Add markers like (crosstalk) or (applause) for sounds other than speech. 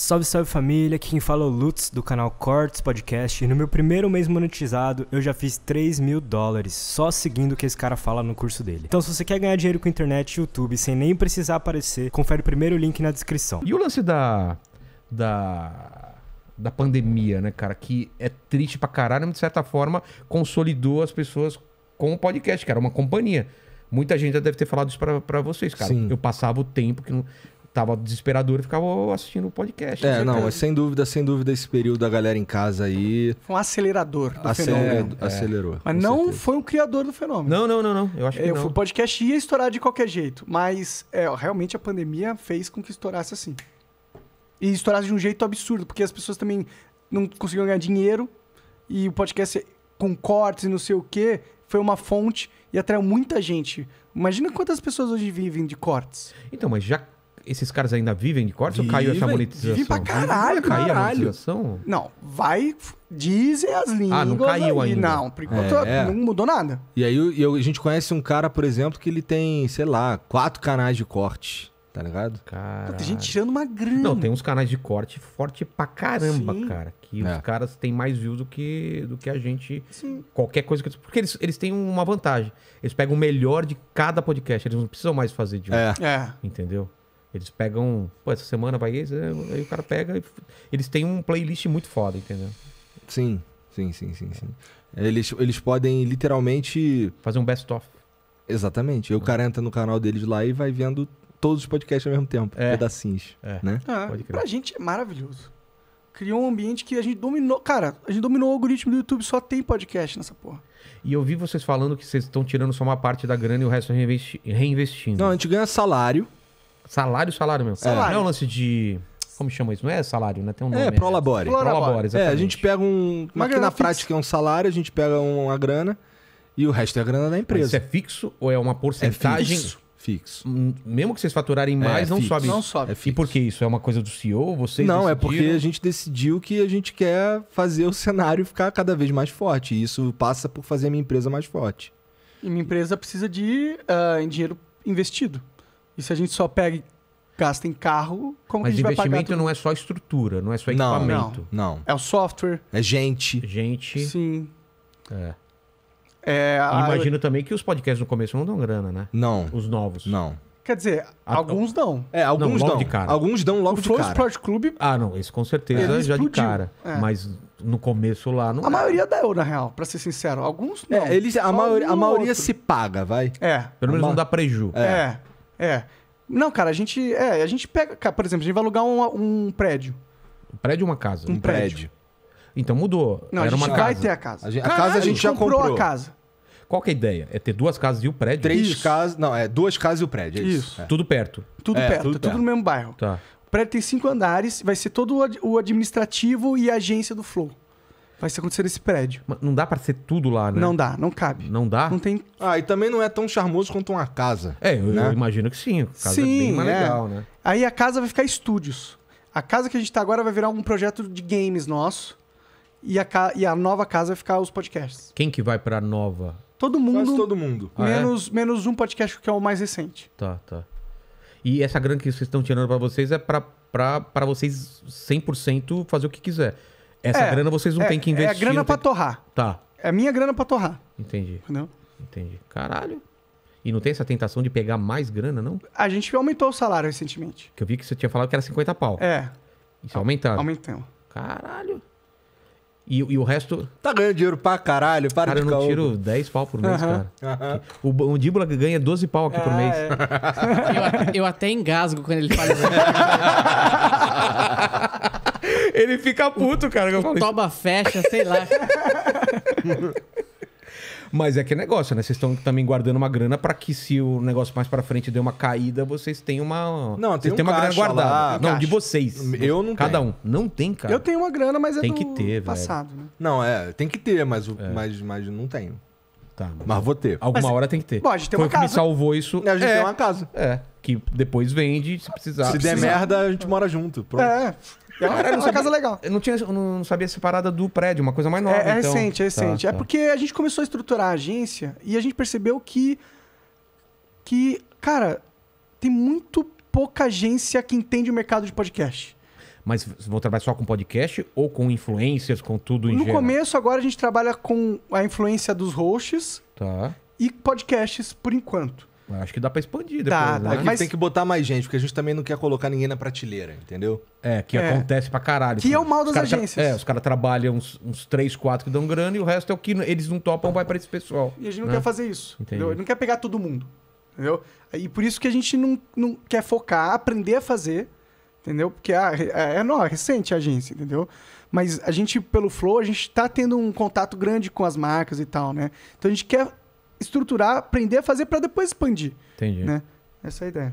Salve, salve família, aqui quem fala é o Lutz do canal Cortes Podcast e no meu primeiro mês monetizado eu já fiz 3 mil dólares só seguindo o que esse cara fala no curso dele. Então se você quer ganhar dinheiro com internet e YouTube sem nem precisar aparecer, confere o primeiro link na descrição. E o lance da... da... da pandemia, né, cara, que é triste pra caralho, mas de certa forma consolidou as pessoas com o podcast, que era uma companhia. Muita gente já deve ter falado isso pra, pra vocês, cara. Sim. Eu passava o tempo que não tava desesperador e ficava assistindo o podcast. É, né, não, mas sem dúvida, sem dúvida, esse período da galera em casa aí. Foi um acelerador do fenômeno. É. Acelerou. Mas não certeza. foi um criador do fenômeno. Não, não, não, não. Eu acho que. É, não. O podcast ia estourar de qualquer jeito. Mas é, realmente a pandemia fez com que estourasse assim. E estourasse de um jeito absurdo, porque as pessoas também não conseguiam ganhar dinheiro. E o podcast com cortes e não sei o quê foi uma fonte e atraiu muita gente. Imagina quantas pessoas hoje vivem de cortes. Então, mas já esses caras ainda vivem de cortes Vive, ou caiu essa monetização? Vive pra caralho, cara. Caiu a monetização? Não, vai... Dizem as línguas. Ah, não caiu aí. ainda. Não, por é, enquanto é, não mudou nada. E aí eu, a gente conhece um cara, por exemplo, que ele tem, sei lá, quatro canais de corte tá ligado? Cara. Tem gente tirando uma grana. Não, tem uns canais de corte forte pra caramba, Sim. cara. Que é. os caras têm mais views do que, do que a gente. Sim. Qualquer coisa que. Porque eles, eles têm uma vantagem. Eles pegam o melhor de cada podcast. Eles não precisam mais fazer de um. É. é. Entendeu? Eles pegam, pô, essa semana vai esse, aí o cara pega. Eles têm um playlist muito foda, entendeu? Sim, sim, sim, sim, sim. Eles, eles podem literalmente. Fazer um best-of. Exatamente. E o cara entra no canal deles lá e vai vendo todos os podcasts ao mesmo tempo, é. pedacinhos. É. Né? Ah, pra gente é maravilhoso. Criou um ambiente que a gente dominou. Cara, a gente dominou o algoritmo do YouTube, só tem podcast nessa porra. E eu vi vocês falando que vocês estão tirando só uma parte da grana e o resto reinvesti reinvestindo. Não, a gente ganha salário. Salário, salário mesmo. Salário. Não é um lance de. Como chama isso? Não é salário, né? Tem um é, nome. É, prolabore. Prolabore, exatamente. É, a gente pega um. Uma que na prática é um salário, a gente pega uma grana e o resto é a grana da empresa. Mas isso é fixo ou é uma porcentagem? É fixo. Fixo. Hum, mesmo que vocês faturarem é, mais, é, não, sobe não sobe. Não é sobe. e por que isso? É uma coisa do CEO? Vocês Não, decidiram? é porque a gente decidiu que a gente quer fazer o cenário ficar cada vez mais forte. E isso passa por fazer a minha empresa mais forte. E minha empresa precisa de uh, dinheiro investido. E se a gente só pega e gasta em carro, como Mas que a gente vai pagar? Mas investimento não é só estrutura, não é só equipamento. Não, não. É o software. É gente. Gente. Sim. É. é a... Imagino também que os podcasts no começo não dão grana, né? Não. Os novos. Não. Quer dizer, a... alguns dão. É, alguns não, dão. De cara. Alguns dão logo o de cara. O Flow Sport Club... Ah, não. Isso com certeza já explodiu. de cara. É. Mas no começo lá. Não a era. maioria deu, na real, pra ser sincero. Alguns é, não. É, eles, a, maioria, a maioria se paga, vai. É. Pelo menos não dá preju. É. é. É. Não, cara, a gente. É, a gente pega. Cara, por exemplo, a gente vai alugar um, um prédio. Um prédio ou uma casa? Um, um prédio. prédio. Então mudou. Não, Era a gente uma vai casa. ter a casa. A, gente, a casa a gente já comprou. comprou a casa. Qual que é a ideia? É ter duas casas e o prédio? Três casas. Não, é duas casas e o prédio. É isso. isso. É. Tudo perto. Tudo é, perto, tudo, tudo no mesmo bairro. Tá. O prédio tem cinco andares, vai ser todo o administrativo e a agência do Flow vai se acontecer nesse prédio. Mas não dá pra ser tudo lá, né? Não dá, não cabe. Não dá? Não tem. Ah, e também não é tão charmoso quanto uma casa. É, eu, né? eu imagino que sim. A casa é sim, é bem mais é. legal, né? Aí a casa vai ficar estúdios. A casa que a gente tá agora vai virar um projeto de games nosso. E a, ca... e a nova casa vai ficar os podcasts. Quem que vai pra nova? Todo mundo. Quase todo mundo. Menos, ah, é? menos um podcast que é o mais recente. Tá, tá. E essa grana que vocês estão tirando para vocês é para vocês 100% fazer o que quiser. Essa é, grana vocês não é, têm que investir. É a grana pra torrar. Tá. É a minha grana pra torrar. Entendi. Entendeu? Entendi. Caralho. E não tem essa tentação de pegar mais grana, não? A gente aumentou o salário recentemente. Que eu vi que você tinha falado que era 50 pau. É. Isso aumentaram. Aumentamos. Caralho. E, e, o resto. Tá ganhando dinheiro pra caralho, para cara, de Cara, eu não tiro 10 pau por mês, cara. O, o Díbula ganha 12 pau aqui por ah, mês. É. eu, eu, até engasgo quando ele fala isso. (laughs) Ele fica puto, cara. Eu falei. Toba fecha, sei lá. Mas é que é negócio, né? Vocês estão também guardando uma grana para que se o negócio mais para frente der uma caída, vocês tenham uma. Não, tem, um tem uma grana guardada. Lá, não, caixa. de vocês. Eu não Cada tenho. um. Não tem, cara. Eu tenho uma grana, mas é tem que ter, passado. Velho. Né? Não, é, tem que ter, mas, é. mas, mas não tenho. Tá, mas, vou ter. Alguma mas, hora tem que ter. Pode ter Foi uma casa. Foi que me salvou isso. A gente é, tem uma casa. É. Que depois vende, se precisar. Se precisar. der merda, a gente mora junto. Pronto. É era é, é uma, casa legal. Eu não, tinha, não sabia separada do prédio, uma coisa mais nova. É, é então. recente, é tá, recente. É tá, é porque a gente começou a estruturar a agência e a gente percebeu que. que, cara, tem muito pouca agência que entende o mercado de podcast. Mas vão trabalhar só com podcast ou com influencers, com tudo em No geral? começo, agora a gente trabalha com a influência dos hosts tá. e podcasts por enquanto. Acho que dá pra expandir depois. Tá, né? tá. Mas... tem que botar mais gente, porque a gente também não quer colocar ninguém na prateleira, entendeu? É, que é. acontece pra caralho. Que é o mal das agências. É, os caras trabalham uns, uns quatro que dão grana e o resto é o que eles não topam, vai pra esse pessoal. E a gente não né? quer fazer isso. Entendi. Entendeu? Não quer pegar todo mundo. Entendeu? E por isso que a gente não, não quer focar, aprender a fazer, entendeu? Porque ah, é, é, não, é recente a agência, entendeu? Mas a gente, pelo Flow, a gente tá tendo um contato grande com as marcas e tal, né? Então a gente quer estruturar, aprender a fazer para depois expandir. Entendi. Né? Essa é a ideia.